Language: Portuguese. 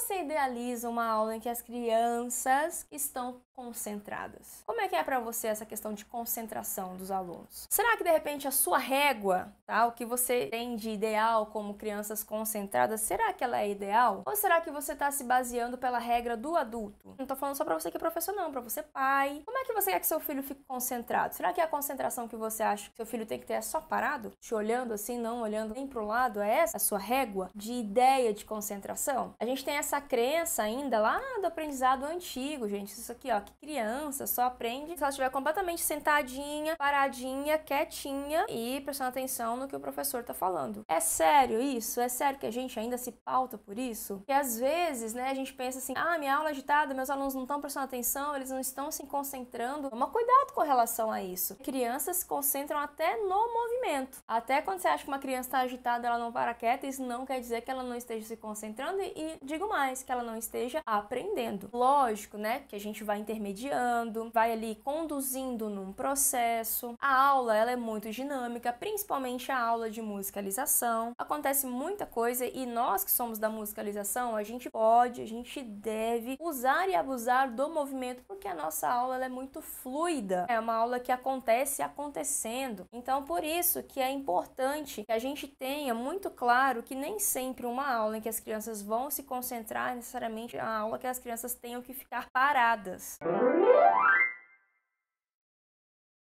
você idealiza uma aula em que as crianças estão concentradas? Como é que é para você essa questão de concentração dos alunos? Será que de repente a sua régua, tá, o que você tem de ideal como crianças concentradas, será que ela é ideal? Ou será que você está se baseando pela regra do adulto? Não tô falando só para você que é professor não, para você pai. Como é que você quer que seu filho fique concentrado? Será que é a concentração que você acha que seu filho tem que ter é só parado, te olhando assim, não olhando nem pro lado? É essa a sua régua de ideia de concentração? A gente tem essa essa crença ainda lá do aprendizado antigo, gente. Isso aqui, ó, que criança só aprende se ela estiver completamente sentadinha, paradinha, quietinha e prestando atenção no que o professor tá falando. É sério isso? É sério que a gente ainda se pauta por isso? Que às vezes, né, a gente pensa assim: "Ah, minha aula é agitada, meus alunos não estão prestando atenção, eles não estão se concentrando". Toma cuidado com relação a isso. Crianças se concentram até no movimento. Até quando você acha que uma criança está agitada, ela não para quieta, isso não quer dizer que ela não esteja se concentrando e, e digo mais, mais que ela não esteja aprendendo. Lógico, né, que a gente vai intermediando, vai ali conduzindo num processo. A aula, ela é muito dinâmica, principalmente a aula de musicalização. Acontece muita coisa e nós que somos da musicalização, a gente pode, a gente deve usar e abusar do movimento porque a nossa aula é muito fluida. É uma aula que acontece acontecendo. Então, por isso que é importante que a gente tenha muito claro que nem sempre uma aula em que as crianças vão se concentrar entrar necessariamente a aula que as crianças tenham que ficar paradas.